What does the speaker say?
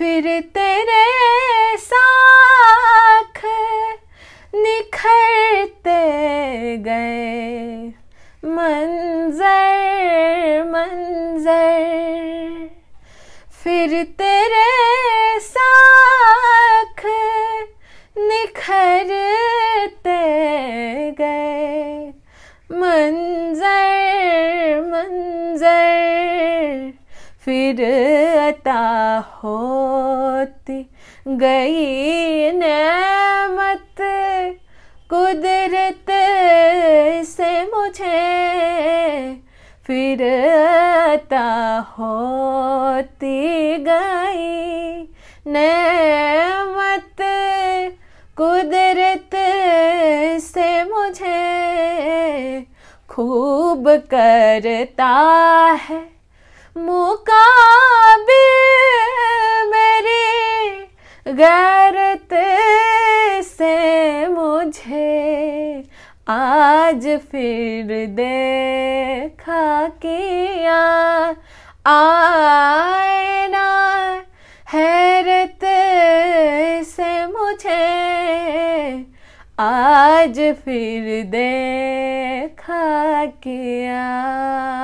फिर तेरे साख निखरते गए मंजर मंजर फिर तेरे साख निखरते गए मंजर मंजर फिर अता होती गई नमत कुदरत से मुझे फिर अता होती गई नमत कुदरत से मुझे खूब करता है मुकाबिल मेरी गैरत से मुझे आज फिर देखा किया आयना हैरत से मुझे आज फिर देखा किया